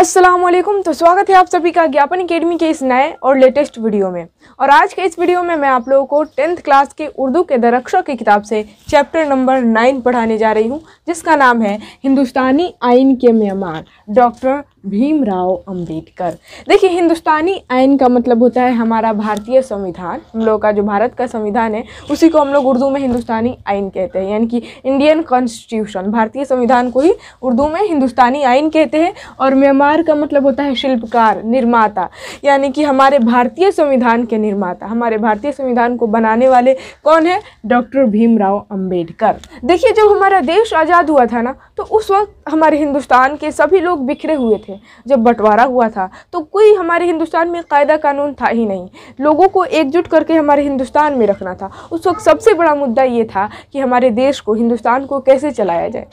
असलम तो स्वागत है आप सभी का ज्ञापन अकेडमी के इस नए और लेटेस्ट वीडियो में और आज के इस वीडियो में मैं आप लोगों को टेंथ क्लास के उर्दू के दरक्षों की किताब से चैप्टर नंबर नाइन पढ़ाने जा रही हूँ जिसका नाम है हिंदुस्तानी आइन के मेहमान डॉक्टर भीमराव अंबेडकर देखिए हिंदुस्तानी आयन का मतलब होता है हमारा भारतीय संविधान हम लोग का जो भारत का संविधान है उसी को हम लोग उर्दू में हिंदुस्तानी आयन कहते हैं यानी कि इंडियन कॉन्स्टिट्यूशन भारतीय संविधान को ही उर्दू में हिंदुस्तानी आयन कहते हैं और म्यांमार का मतलब होता है शिल्पकार निर्माता यानी कि हमारे भारतीय संविधान के निर्माता हमारे भारतीय संविधान को बनाने वाले कौन है डॉक्टर भीमराव अम्बेडकर देखिए जब हमारा देश आज़ाद हुआ था ना तो उस वक्त हमारे हिंदुस्तान के सभी लोग बिखरे हुए थे थे जब बंटवारा हुआ था तो कोई हमारे हिंदुस्तान में कायदा कानून था ही नहीं लोगों को एकजुट करके हमारे हिंदुस्तान में रखना था उस वक्त सबसे बड़ा मुद्दा ये था कि हमारे देश को हिंदुस्तान को कैसे चलाया जाए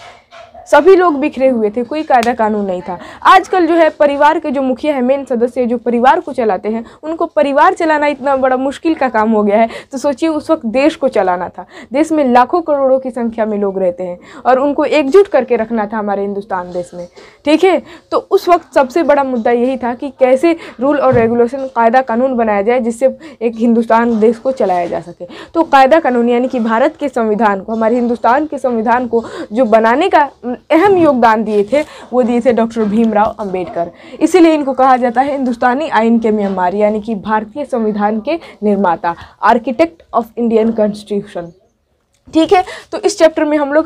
सभी लोग बिखरे हुए थे कोई कायदा कानून नहीं था आजकल जो है परिवार के जो मुखिया है मेन सदस्य जो परिवार को चलाते हैं उनको परिवार चलाना इतना बड़ा मुश्किल का काम हो गया है तो सोचिए उस वक्त देश को चलाना था देश में लाखों करोड़ों की संख्या में लोग रहते हैं और उनको एकजुट करके रखना था हमारे हिंदुस्तान देश में ठीक है तो उस वक्त सबसे बड़ा मुद्दा यही था कि कैसे रूल और रेगुलेशन कायदा कानून बनाया जाए जिससे एक हिंदुस्तान देश को चलाया जा सके तो कायदा कानून यानी कि भारत के संविधान को हमारे हिंदुस्तान के संविधान को जो बनाने का अहम योगदान दिए थे वो दिए थे डॉक्टर भीमराव अंबेडकर इसीलिए इनको कहा जाता है हिंदुस्तानी आइन के म्यांमार यानी कि भारतीय संविधान के निर्माता आर्किटेक्ट ऑफ इंडियन कॉन्स्टिट्यूशन ठीक है तो इस चैप्टर में हम लोग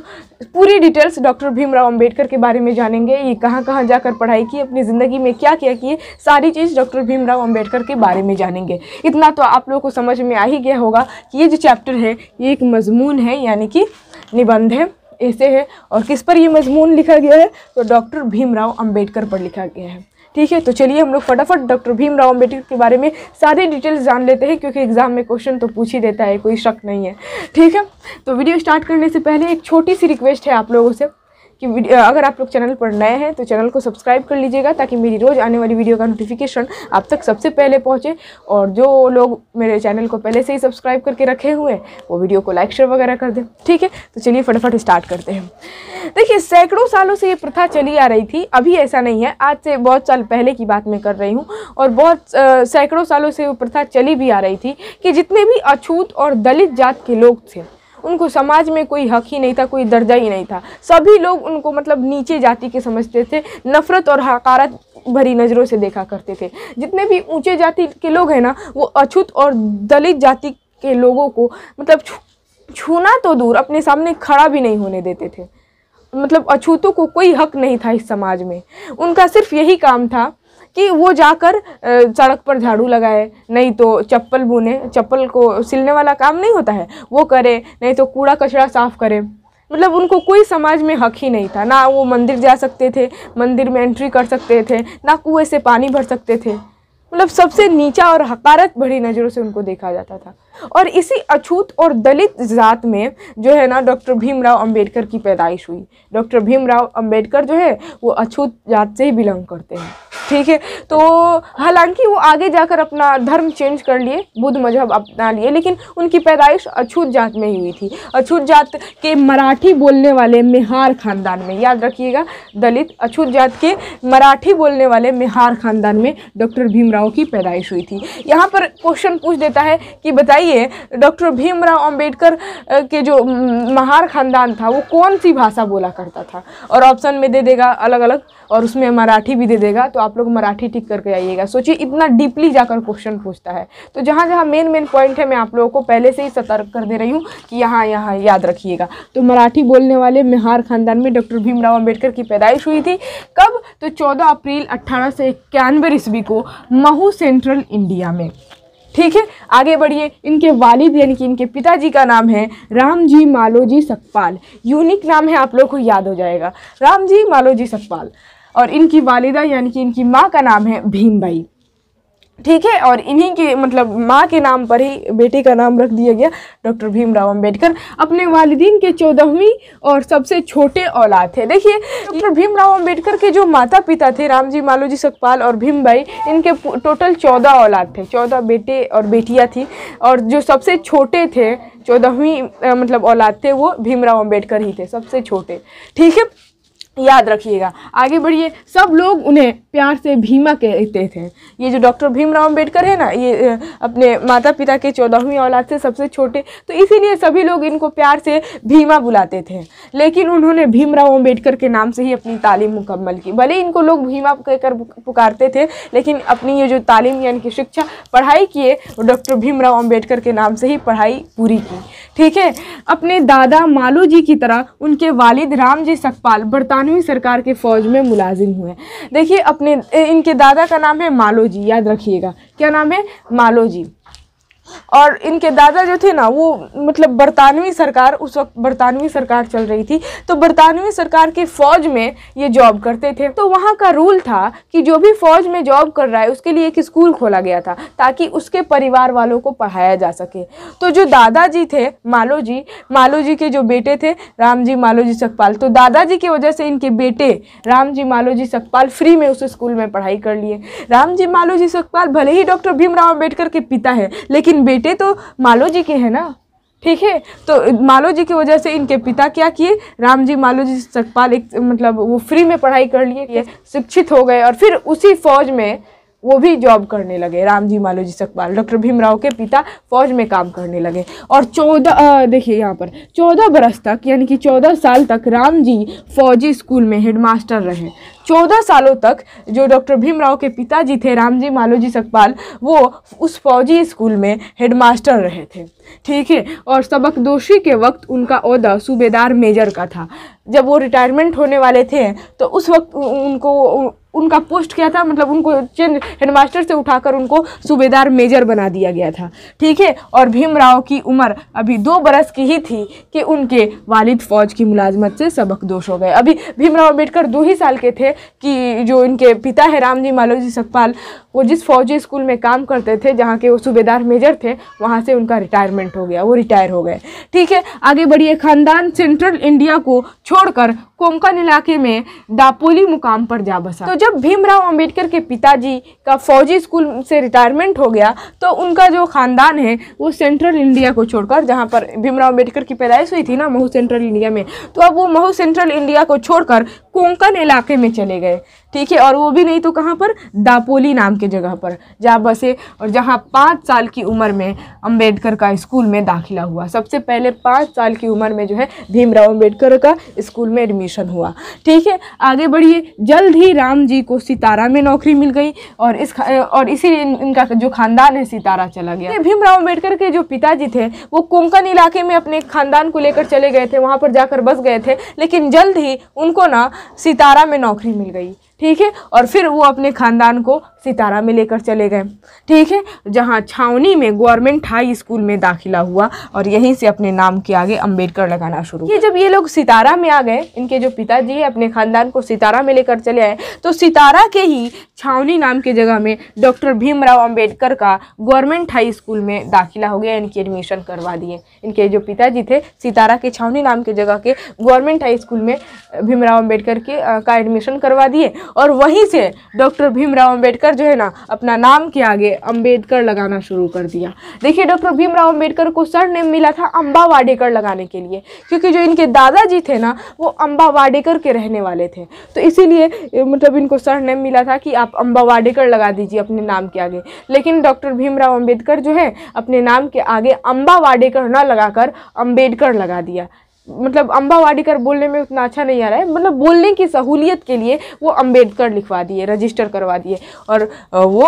पूरी डिटेल्स डॉक्टर भीमराव अंबेडकर के बारे में जानेंगे ये कहाँ कहाँ जाकर पढ़ाई की अपनी ज़िंदगी में क्या क्या किए सारी चीज़ डॉक्टर भीमराव अंबेडकर के बारे में जानेंगे इतना तो आप लोगों को समझ में आ ही गया होगा कि ये जो चैप्टर है ये एक मजमून है यानी कि निबंध है ऐसे है और किस पर ये मजमून लिखा गया है तो डॉक्टर भीमराव अंबेडकर पर लिखा गया है ठीक है तो चलिए हम लोग फटाफट डॉक्टर भीमराव अम्बेडकर के बारे में सारे डिटेल्स जान लेते हैं क्योंकि एग्जाम में क्वेश्चन तो पूछ ही देता है कोई शक नहीं है ठीक है तो वीडियो स्टार्ट करने से पहले एक छोटी सी रिक्वेस्ट है आप लोगों से कि अगर आप लोग चैनल पर नए हैं तो चैनल को सब्सक्राइब कर लीजिएगा ताकि मेरी रोज़ आने वाली वीडियो का नोटिफिकेशन आप तक सबसे पहले पहुँचे और जो लोग मेरे चैनल को पहले से ही सब्सक्राइब करके रखे हुए हैं वो वीडियो को लाइक शेयर वगैरह कर दें ठीक है तो चलिए फटाफट स्टार्ट करते हैं देखिए सैकड़ों सालों से ये प्रथा चली आ रही थी अभी ऐसा नहीं है आज से बहुत साल पहले की बात मैं कर रही हूँ और बहुत सैकड़ों सालों से वो प्रथा चली भी आ रही थी कि जितने भी अछूत और दलित जात के लोग थे उनको समाज में कोई हक ही नहीं था कोई दर्जा ही नहीं था सभी लोग उनको मतलब नीचे जाति के समझते थे नफ़रत और हकारत भरी नज़रों से देखा करते थे जितने भी ऊँचे जाति के लोग हैं ना वो अछूत और दलित जाति के लोगों को मतलब छूना तो दूर अपने सामने खड़ा भी नहीं होने देते थे मतलब अछूतों को कोई हक नहीं था इस समाज में उनका सिर्फ यही काम था कि वो जाकर सड़क पर झाड़ू लगाए नहीं तो चप्पल बुने चप्पल को सिलने वाला काम नहीं होता है वो करे नहीं तो कूड़ा कचरा साफ़ करे मतलब उनको कोई समाज में हक ही नहीं था ना वो मंदिर जा सकते थे मंदिर में एंट्री कर सकते थे ना कुएँ से पानी भर सकते थे मतलब सबसे नीचा और हकारत भरी नज़रों से उनको देखा जाता था और इसी अछूत और दलित ज़ात में जो है ना डॉक्टर भीमराव अंबेडकर की पैदाइश हुई डॉक्टर भीमराव अंबेडकर जो है वो अछूत जात से ही बिलोंग करते हैं ठीक है तो हालांकि वो आगे जाकर अपना धर्म चेंज कर लिए बुद्ध मजहब अपना लिए लेकिन उनकी पैदाइश अछूत जात में ही हुई थी अछूत जात के मराठी बोलने वाले मेहार ख़ानदान में याद रखिएगा दलित अछूत जात के मराठी बोलने वाले मेहार ख़ानदान में डॉक्टर भीमराव की पैदाइश हुई थी यहाँ पर क्वेश्चन पूछ देता है कि बताइए डॉक्टर भीमराव अम्बेडकर के जो महार ख़ानदान था वो कौन सी भाषा बोला करता था और ऑप्शन में दे देगा अलग अलग और उसमें मराठी भी दे देगा तो आप आप लोग मराठी ठीक करके आइएगा सोचिए इतना डीपली जाकर क्वेश्चन पूछता है तो जहाँ जहाँ मेन मेन पॉइंट है मैं आप लोगों को पहले से ही सतर्क कर दे रही हूँ कि यहाँ यहाँ याद रखिएगा तो मराठी बोलने वाले मिहार खानदान में डॉक्टर भीमराव अम्बेडकर की पैदाइश हुई थी कब तो चौदह अप्रैल अट्ठारह सौ इक्यानवे ईस्वी को महू सेंट्रल इंडिया में ठीक है आगे बढ़िए इनके वालिद यानी कि इनके पिताजी का नाम है रामजी मालोजी सकपाल यूनिक नाम है आप लोगों को याद हो जाएगा रामजी मालोजी सकपाल और इनकी वालिदा यानी कि इनकी माँ का नाम है भीमबाई ठीक है और इन्हीं के मतलब माँ के नाम पर ही बेटे का नाम रख दिया गया डॉक्टर भीमराव अंबेडकर अपने वालदीन के चौदहवीं और सबसे छोटे औलाद थे देखिए डॉक्टर भीमराव अंबेडकर के जो माता पिता थे रामजी मालोजी सकपाल और भीम भाई इनके टोटल चौदह औलाद थे चौदह बेटे और बेटियाँ थी और जो सबसे छोटे थे चौदहवीं मतलब औलाद थे वो भीमराव अम्बेडकर ही थे सबसे छोटे ठीक है याद रखिएगा आगे बढ़िए सब लोग उन्हें प्यार से भीमा कहते थे ये जो डॉक्टर भीमराव अम्बेडकर है ना ये अपने माता पिता के चौदहवीं औलाद से सबसे छोटे तो इसीलिए सभी लोग इनको प्यार से भीमा बुलाते थे लेकिन उन्होंने भीमराव अम्बेडकर के नाम से ही अपनी तालीम मुकम्मल की भले इनको लोग भीमा कहकर पुकारते थे लेकिन अपनी ये जो तालीम यानी कि शिक्षा पढ़ाई किए डॉक्टर भीमराव अम्बेडकर के नाम से ही पढ़ाई पूरी की ठीक है अपने दादा मालू जी की तरह उनके वालिद राम जी सकपाल बरतान बरतानवी सरकार के फ़ौज में मुलाजिम हुए देखिए अपने इनके दादा का नाम है मालो जी याद रखिएगा क्या नाम है मालो जी और इनके दादा जो थे ना वो मतलब बरतानवी सरकार उस वक्त बरतानवी सरकार चल रही थी तो बरतानवी सरकार के फ़ौज में ये जॉब करते थे तो वहाँ का रूल था कि जो भी फ़ौज में जॉब कर रहा है उसके लिए एक स्कूल खोला गया था ताकि उसके परिवार वालों को पढ़ाया जा सके तो जो दादाजी थे मालो जी मालो जी के जो बेटे थे राम जी मालो जी सकपाल तो दादाजी की वजह से इनके बेटे राम जी मालो जी सकपाल फ्री में उस स्कूल में पढ़ाई कर लिए राम जी मालो जी सकपाल भले ही डॉक्टर भीमराव अम्बेडकर के पिता हैं लेकिन बेटे तो मालो जी के हैं ना ठीक है तो मालो जी की वजह से इनके पिता क्या किए राम जी मालो जी सकपाल एक मतलब वो फ्री में पढ़ाई कर लिए शिक्षित हो गए और फिर उसी फौज में वो भी जॉब करने लगे राम जी मालो जी सकपाल डॉक्टर भीमराव के पिता फौज में काम करने लगे और चौदह देखिए यहाँ पर चौदह बरस तक यानी कि चौदह साल तक राम जी फौजी स्कूल में हेडमास्टर रहे चौदह सालों तक जो डॉक्टर भीमराव के पिताजी थे रामजी मालोजी सकपाल वो उस फौजी स्कूल में हेडमास्टर रहे थे ठीक है और सबक दोषी के वक्त उनका अहदा सूबेदार मेजर का था जब वो रिटायरमेंट होने वाले थे तो उस वक्त उनको उनका पोस्ट क्या था मतलब उनको हेडमास्टर से उठाकर उनको सूबेदार मेजर बना दिया गया था ठीक है और भीमराव की उम्र अभी दो बरस की ही थी कि उनके वालिद फ़ौज की मुलाजमत से सबक दोष हो गए अभी भीमराव अम्बेडकर दो ही साल के थे कि जो इनके पिता है रामजी मालोजी सकपाल वो जिस फौजी स्कूल में काम करते थे जहाँ के वो सूबेदार मेजर थे वहाँ से उनका रिटायरमेंट हो गया वो रिटायर हो गए ठीक है आगे बढ़िए ख़ानदान सेंट्रल इंडिया को छोड़कर कोंकण इलाके में दापोली मुकाम पर जा बसा तो जब भीमराव अंबेडकर के पिताजी का फौजी स्कूल से रिटायरमेंट हो गया तो उनका जो ख़ानदान है वो सेंट्रल इंडिया को छोड़कर जहाँ पर भीमराव अम्बेडकर की पैदाइश हुई थी ना महू सेंट्रल इंडिया में तो अब वो महू सेंट्रल इंडिया को छोड़कर कोंकण इलाके में चले गए ठीक है और वो भी नहीं तो कहाँ पर दापोली नाम के जगह पर जहाँ बसे और जहाँ पाँच साल की उम्र में अंबेडकर का स्कूल में दाखिला हुआ सबसे पहले पाँच साल की उम्र में जो है भीमराव अंबेडकर का स्कूल में एडमिशन हुआ ठीक है आगे बढ़िए जल्द ही राम जी को सितारा में नौकरी मिल गई और इस और इसी इन, इनका जो खानदान है सितारा चला गया भीमराव अम्बेडकर के जो पिताजी थे वो कोंकण इलाके में अपने खानदान को लेकर चले गए थे वहाँ पर जाकर बस गए थे लेकिन जल्द ही उनको ना सितारा में नौकरी मिल गई ठीक है और फिर वो अपने ख़ानदान को सितारा में लेकर चले गए ठीक है जहाँ छावनी में गवर्नमेंट हाई स्कूल में दाखिला हुआ और यहीं से अपने नाम के आगे अंबेडकर लगाना शुरू ये जब ये लोग सितारा में आ गए इनके जो पिताजी है अपने ख़ानदान को सितारा में लेकर चले आए तो सितारा के ही छावनी नाम के जगह में डॉक्टर भीमराव अम्बेडकर का गवर्नमेंट हाई स्कूल में दाखिला हो गया इनकी एडमिशन करवा दिए इनके जो पिताजी थे सितारा के छावनी नाम के जगह के गवर्नमेंट हाई स्कूल में भीमराव अम्बेडकर के का एडमिशन करवा दिए और वहीं से डॉक्टर भीमराव अंबेडकर जो है ना अपना नाम के आगे अंबेडकर लगाना शुरू कर दिया देखिए डॉक्टर भीमराव अंबेडकर को सर नेम मिला था अम्बा वाडेकर लगाने के लिए क्योंकि जो इनके दादाजी थे ना वो अम्बा वाडेकर के रहने वाले थे तो इसीलिए मतलब इनको सर नेम मिला था कि आप अम्बा वाडेकर लगा दीजिए अपने नाम के आगे लेकिन डॉक्टर भीमराव अम्बेडकर जो है अपने नाम के आगे अम्बा वाडेकर ना लगाकर अम्बेडकर लगा दिया मतलब अम्बावाड़ी कर बोलने में उतना अच्छा नहीं आ रहा है मतलब बोलने की सहूलियत के लिए वो अम्बेडकर लिखवा दिए रजिस्टर करवा दिए और वो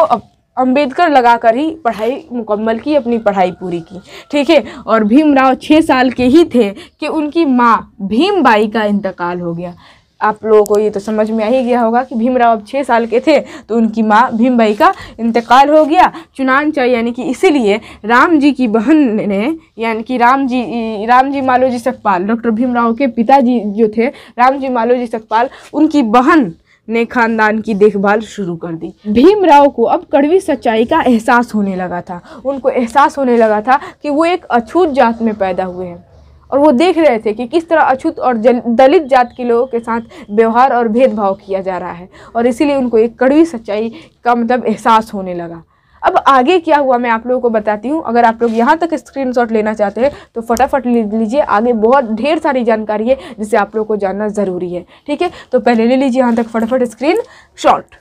अंबेडकर लगाकर ही पढ़ाई मुकम्मल की अपनी पढ़ाई पूरी की ठीक है और भीमराव छः साल के ही थे कि उनकी माँ बाई का इंतकाल हो गया आप लोगों को ये तो समझ में आ ही गया होगा कि भीमराव अब छः साल के थे तो उनकी माँ भीमबाई का इंतकाल हो गया चुनानचा यानी कि इसीलिए राम जी की बहन ने यानी कि राम जी राम जी मालो जी सकपाल डॉक्टर भीमराव के पिताजी जो थे राम जी मालो जी सकपाल उनकी बहन ने खानदान की देखभाल शुरू कर दी भीमराव को अब कड़वी सच्चाई का एहसास होने लगा था उनको एहसास होने लगा था कि वो एक अछूत जात में पैदा हुए हैं और वो देख रहे थे कि किस तरह अछूत और दलित जात के लोगों के साथ व्यवहार और भेदभाव किया जा रहा है और इसीलिए उनको एक कड़वी सच्चाई का मतलब एहसास होने लगा अब आगे क्या हुआ मैं आप लोगों को बताती हूँ अगर आप लोग यहाँ तक स्क्रीनशॉट लेना चाहते हैं तो फटाफट ले लीजिए आगे बहुत ढेर सारी जानकारी है जिसे आप लोगों को जानना ज़रूरी है ठीक है तो पहले ले लीजिए यहाँ तक फटाफट स्क्रीन शॉट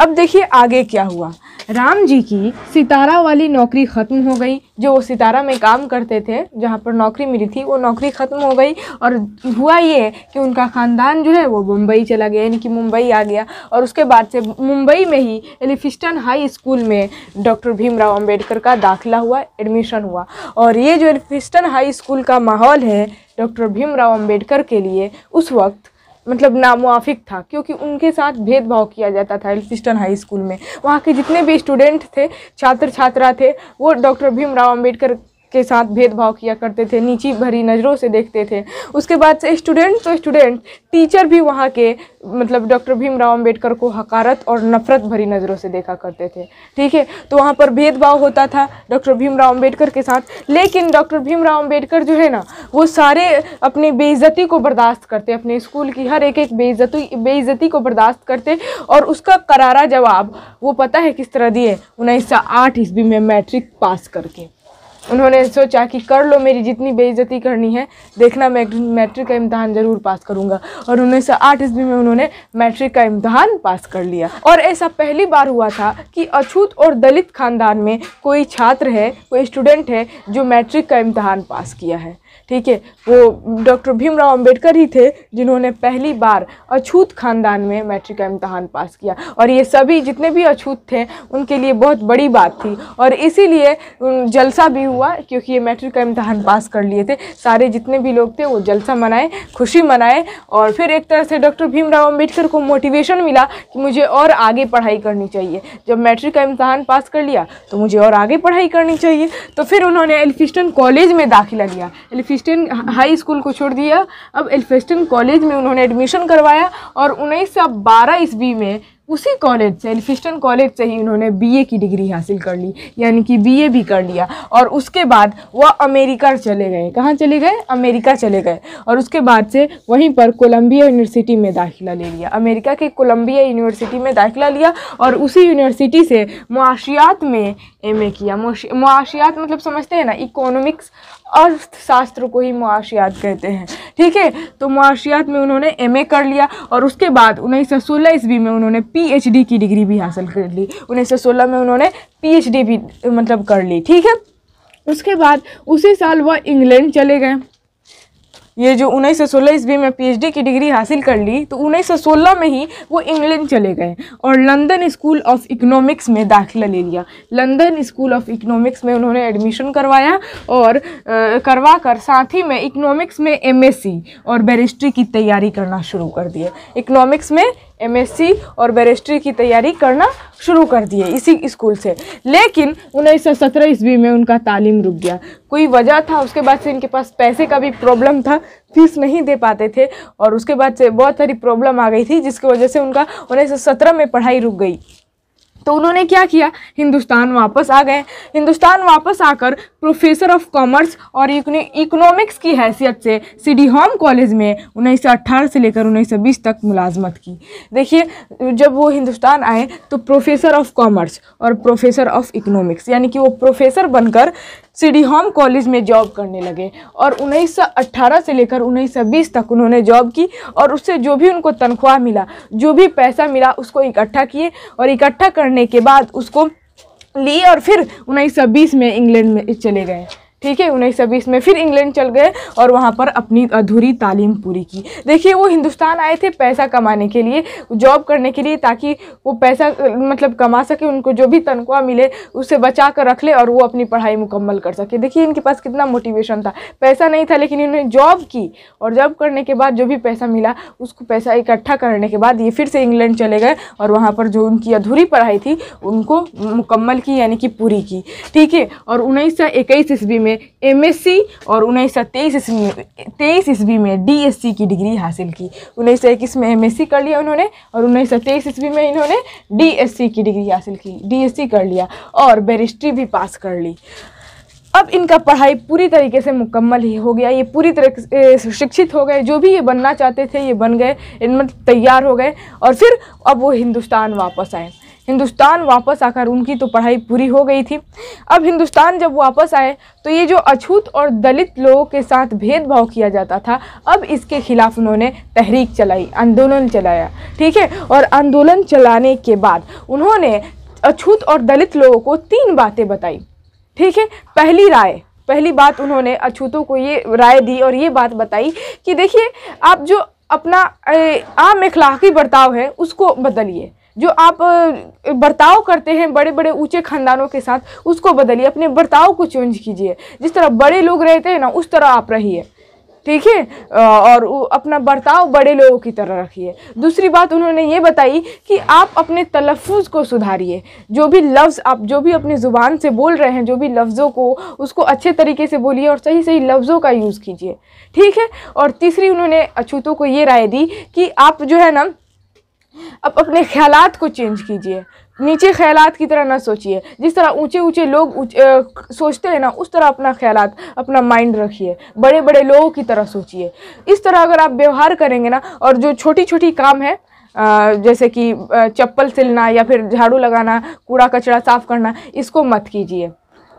अब देखिए आगे क्या हुआ राम जी की सितारा वाली नौकरी ख़त्म हो गई जो वो सितारा में काम करते थे जहाँ पर नौकरी मिली थी वो नौकरी ख़त्म हो गई और हुआ ये कि उनका ख़ानदान जो है वो मुंबई चला गया यानी कि मुंबई आ गया और उसके बाद से मुंबई में ही एलिफिस्टन हाई स्कूल में डॉक्टर भीमराव अंबेडकर का दाखिला हुआ एडमिशन हुआ और ये जो एलिफिस्टन हाई स्कूल का माहौल है डॉक्टर भीमराव अम्बेडकर के लिए उस वक्त मतलब नामुआफिक था क्योंकि उनके साथ भेदभाव किया जाता था एल्फिस्टन हाई स्कूल में वहाँ के जितने भी स्टूडेंट थे छात्र छात्रा थे वो डॉक्टर भीमराव अम्बेडकर के साथ भेदभाव किया करते थे नीची भरी नज़रों से देखते थे उसके बाद से स्टूडेंट तो स्टूडेंट टीचर भी वहाँ के मतलब डॉक्टर भीमराव अंबेडकर को हकारत और नफ़रत भरी नज़रों से देखा करते थे ठीक है तो वहाँ पर भेदभाव होता था डॉक्टर भीमराव अंबेडकर के साथ लेकिन डॉक्टर भीमराव अंबेडकर जो है ना वो सारे अपनी बेइज्जती को बर्दाश्त करते अपने स्कूल की हर एक एक बेइज्जती बेइज्जती को बर्दाश्त करते और उसका करारा जवाब वो पता है किस तरह दिए उन्नीस सौ आठ ईस्वी में मैट्रिक पास करके उन्होंने सोचा कि कर लो मेरी जितनी बेइज्जती करनी है देखना मैं मैट्रिक का इम्तहान ज़रूर पास करूँगा और उन्नीस सौ आठ ईस्वी में उन्होंने मैट्रिक का इम्तहान पास कर लिया और ऐसा पहली बार हुआ था कि अछूत और दलित खानदान में कोई छात्र है कोई स्टूडेंट है जो मैट्रिक का इम्तहान पास किया है ठीक है वो डॉक्टर भीमराव अंबेडकर ही थे जिन्होंने पहली बार अछूत खानदान में मैट्रिक का इम्तहान पास किया और ये सभी जितने भी अछूत थे उनके लिए बहुत बड़ी बात थी और इसीलिए जलसा भी हुआ क्योंकि ये मैट्रिक का इम्तहान पास कर लिए थे सारे जितने भी लोग थे वो जलसा मनाए खुशी मनाए और फिर एक तरह से डॉक्टर भीमराव अम्बेडकर को मोटिवेशन मिला कि मुझे और आगे पढ़ाई करनी चाहिए जब मैट्रिक का इम्तहान पास कर लिया तो मुझे और आगे पढ़ाई करनी चाहिए तो फिर उन्होंने एलिफिस्टन कॉलेज में दाखिला लिया एलिफि एल्फिस्टन हाई स्कूल को छोड़ दिया अब एल्फिस्टन कॉलेज में उन्होंने एडमिशन करवाया और उन्नीस सौ बारह ईस्वी में उसी कॉलेज से एल्फिस्टन कॉलेज से ही उन्होंने बीए की डिग्री हासिल कर ली यानी कि बीए भी कर लिया और उसके बाद वह अमेरिका चले गए कहाँ चले गए अमेरिका चले गए और उसके बाद से वहीं पर कोलंबिया यूनिवर्सिटी में दाखिला ले लिया अमेरिका के कोलंबिया यूनिवर्सिटी में दाखिला लिया और उसी यूनिवर्सिटी से मुआशियात में एम किया मुआशियात मतलब समझते हैं ना इकोनॉमिक्स अर्थशास्त्र को ही मुआशियात कहते हैं ठीक है तो मुआशियात में उन्होंने ए कर लिया और उसके बाद उन्नीस सौ सोलह ईस्वी में उन्होंने डी की डिग्री भी हासिल कर ली उन्नीस सौ सोलह में उन्होंने डी भी मतलब कर ली ठीक है उसके बाद उसी साल वह इंग्लैंड चले गए ये जो उन्नीस सौ सोलह ईस्वी में पीएचडी की डिग्री हासिल कर ली तो उन्नीस सौ सोलह में ही वो इंग्लैंड चले गए और लंदन स्कूल ऑफ इकोनॉमिक्स में दाखिला ले लिया लंदन स्कूल ऑफ इकोनॉमिक्स में उन्होंने एडमिशन करवाया और आ, करवा कर साथ ही में इकोनॉमिक्स में एमएससी और बैरिस्ट्री की तैयारी करना शुरू कर दिया इकोनॉमिक्स में एमएससी और बैरिस्ट्री की तैयारी करना शुरू कर दिए इसी स्कूल से लेकिन उन्नीस सौ सत्रह ईस्वी में उनका तालीम रुक गया कोई वजह था उसके बाद से इनके पास पैसे का भी प्रॉब्लम था फीस नहीं दे पाते थे और उसके बाद से बहुत सारी प्रॉब्लम आ गई थी जिसकी वजह से उनका उन्नीस सौ सत्रह में पढ़ाई रुक गई तो उन्होंने क्या किया हिंदुस्तान वापस आ गए हिंदुस्तान वापस आकर प्रोफेसर ऑफ कॉमर्स और इकोनॉमिक्स की हैसियत से सी होम कॉलेज में उन्नीस से लेकर उन्नीस तक मुलाजमत की देखिए जब वो हिंदुस्तान आए तो प्रोफेसर ऑफ कॉमर्स और प्रोफेसर ऑफ इकोनॉमिक्स यानी कि वो प्रोफेसर बनकर सीडी होम कॉलेज में जॉब करने लगे और उन्नीस से लेकर उन्नीस तक उन्होंने जॉब की और उससे जो भी उनको तनख्वाह मिला जो भी पैसा मिला उसको इकट्ठा किए और इकट्ठा करने के बाद उसको लिए और फिर उन्नीस में इंग्लैंड में चले गए ठीक है उन्नीस सौ बीस में फिर इंग्लैंड चल गए और वहाँ पर अपनी अधूरी तालीम पूरी की देखिए वो हिंदुस्तान आए थे पैसा कमाने के लिए जॉब करने के लिए ताकि वो पैसा मतलब कमा सके उनको जो भी तनख्वाह मिले उससे बचा कर रख ले और वो अपनी पढ़ाई मुकम्मल कर सके देखिए इनके पास कितना मोटिवेशन था पैसा नहीं था लेकिन इन्होंने जॉब की और जॉब करने के बाद जो भी पैसा मिला उसको पैसा इकट्ठा करने के बाद ये फिर से इंग्लैंड चले गए और वहाँ पर जो उनकी अधूरी पढ़ाई थी उनको मुकम्मल की यानी कि पूरी की ठीक है और उन्नीस सौ इक्कीस ईस्वी में एस एमएससी और उन्नीस सौ तेईस ईस्वी में तेईस ईस्वी में डीएससी की डिग्री हासिल की उन्नीस सौ इक्कीस में एमएससी कर लिया उन्होंने और उन्नीस सौ तेईस ईस्वी में इन्होंने डीएससी की डिग्री हासिल की डीएससी कर लिया और बैरिस्ट्री भी पास कर ली अब इनका पढ़ाई पूरी तरीके से मुकम्मल ही हो गया ये पूरी तरह शिक्षित हो गए जो भी ये बनना चाहते थे ये बन गए इनमें तैयार हो गए और फिर अब वो हिंदुस्तान वापस आए हिंदुस्तान वापस आकर उनकी तो पढ़ाई पूरी हो गई थी अब हिंदुस्तान जब वापस आए तो ये जो अछूत और दलित लोगों के साथ भेदभाव किया जाता था अब इसके खिलाफ उन्होंने तहरीक चलाई आंदोलन चलाया ठीक है और आंदोलन चलाने के बाद उन्होंने अछूत और दलित लोगों को तीन बातें बताई ठीक है पहली राय पहली बात उन्होंने अछूतों को ये राय दी और ये बात बताई कि देखिए आप जो अपना आम इखलाकी बर्ताव है उसको बदलिए जो आप बर्ताव करते हैं बड़े बड़े ऊंचे ख़ानदानों के साथ उसको बदलिए अपने बर्ताव को चेंज कीजिए जिस तरह बड़े लोग रहते हैं ना उस तरह आप रहिए ठीक है और अपना बर्ताव बड़े लोगों की तरह रखिए दूसरी बात उन्होंने ये बताई कि आप अपने तलफ़ को सुधारिए जो भी लफ्ज़ आप जो भी अपनी ज़ुबान से बोल रहे हैं जो भी लफ्ज़ों को उसको अच्छे तरीके से बोलिए और सही सही लफ्ज़ों का यूज़ कीजिए ठीक है और तीसरी उन्होंने अछूतों को ये राय दी कि आप जो है ना अब अपने ख्याल को चेंज कीजिए नीचे ख्याल की तरह ना सोचिए जिस तरह ऊंचे ऊंचे लोग सोचते हैं ना उस तरह अपना ख्याल अपना माइंड रखिए बड़े बड़े लोगों की तरह सोचिए इस तरह अगर आप व्यवहार करेंगे ना और जो छोटी छोटी काम है आ, जैसे कि चप्पल सिलना या फिर झाड़ू लगाना कूड़ा कचरा साफ़ करना इसको मत कीजिए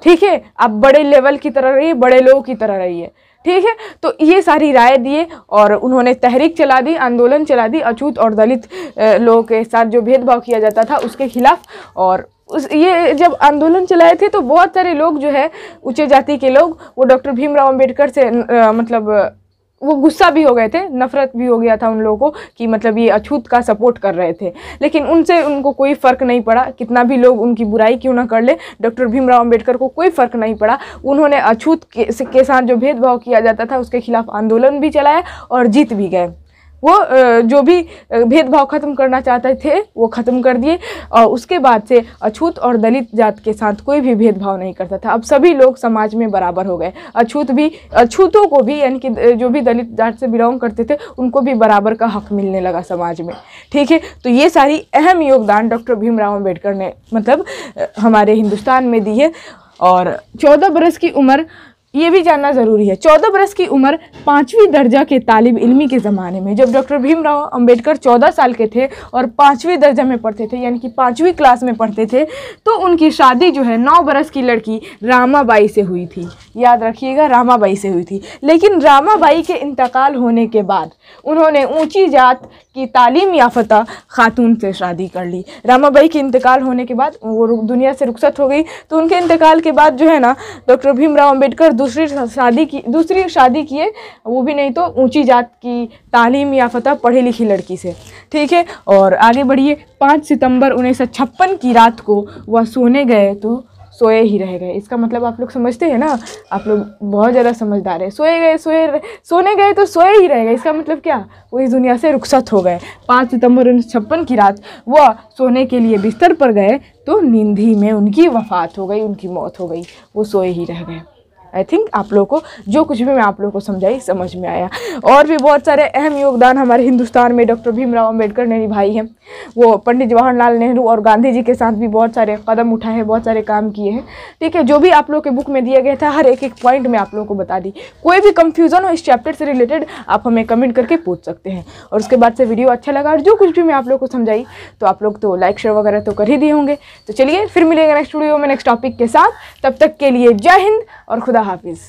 ठीक है आप बड़े लेवल की तरह रहिए बड़े लोगों की तरह रहिए ठीक है तो ये सारी राय दिए और उन्होंने तहरीक चला दी आंदोलन चला दी अछूत और दलित लोगों के साथ जो भेदभाव किया जाता था उसके खिलाफ और उस ये जब आंदोलन चलाए थे तो बहुत सारे लोग जो है ऊँचे जाति के लोग वो डॉक्टर भीमराव अम्बेडकर से आ, मतलब वो गुस्सा भी हो गए थे नफ़रत भी हो गया था उन लोगों को कि मतलब ये अछूत का सपोर्ट कर रहे थे लेकिन उनसे उनको कोई फ़र्क नहीं पड़ा कितना भी लोग उनकी बुराई क्यों ना कर ले डॉक्टर भीमराव अंबेडकर को कोई फ़र्क नहीं पड़ा उन्होंने अछूत के, के साथ जो भेदभाव किया जाता था उसके खिलाफ़ आंदोलन भी चलाया और जीत भी गए वो जो भी भेदभाव खत्म करना चाहते थे वो ख़त्म कर दिए और उसके बाद से अछूत और दलित जात के साथ कोई भी भेदभाव नहीं करता था अब सभी लोग समाज में बराबर हो गए अछूत भी अछूतों को भी यानी कि जो भी दलित जात से बिलोंग करते थे उनको भी बराबर का हक मिलने लगा समाज में ठीक है तो ये सारी अहम योगदान डॉक्टर भीमराव अम्बेडकर ने मतलब हमारे हिंदुस्तान में दी है और चौदह बरस की उम्र ये भी जानना ज़रूरी है चौदह बरस की उम्र पाँचवीं दर्जा के तालिब इलमी के ज़माने में जब डॉक्टर भीमराव अंबेडकर चौदह साल के थे और पाँचवीं दर्जा में पढ़ते थे यानी कि पाँचवीं क्लास में पढ़ते थे तो उनकी शादी जो है नौ बरस की लड़की रामाबाई से हुई थी याद रखिएगा रामाबाई से हुई थी लेकिन रामाबाई के इंतकाल होने के बाद उन्होंने ऊँची जात की तालीम याफ्ता खातून से शादी कर ली रामाबाई के इंतकाल होने के बाद वो दुनिया से रुखसत हो गई तो उनके इंतकाल के बाद जो है ना डॉक्टर भीमराव अम्बेडकर दूसरी शादी की दूसरी शादी किए वो भी नहीं तो ऊँची जात की तालीम याफ्ता पढ़ी लिखी लड़की से ठीक है और आगे बढ़िए पाँच सितंबर उन्नीस की रात को वह सोने गए तो सोए ही रह गए इसका मतलब आप लोग समझते हैं ना आप लोग बहुत ज़्यादा समझदार है सोए गए सोए सोने गए तो सोए ही रह गए इसका मतलब क्या वो इस दुनिया से रुखसत हो गए पाँच सितंबर उन्नीस छप्पन की रात वह सोने के लिए बिस्तर पर गए तो नींद ही में उनकी वफात हो गई उनकी मौत हो गई वो सोए ही रह गए आई थिंक आप लोगों को जो कुछ भी मैं आप लोगों को समझाई समझ में आया और भी बहुत सारे अहम योगदान हमारे हिंदुस्तान में डॉक्टर भीमराव अम्बेडकर ने निभाई है वो पंडित जवाहरलाल नेहरू और गांधी जी के साथ भी बहुत सारे कदम उठाए हैं बहुत सारे काम किए हैं ठीक है जो भी आप लोग के बुक में दिया गया था हर एक एक पॉइंट मैं आप लोगों को बता दी कोई भी कन्फ्यूज़न हो इस चैप्टर से रिलेटेड आप हमें कमेंट करके पूछ सकते हैं और उसके बाद से वीडियो अच्छा लगा और जो कुछ भी मैं आप लोग को समझाई तो आप लोग तो लाइक शेयर वगैरह तो कर ही दिए होंगे तो चलिए फिर मिलेगा नेक्स्ट वीडियो में नेक्स्ट टॉपिक के साथ तब तक के लिए जय हिंद और खुदा खुदा हाफिज़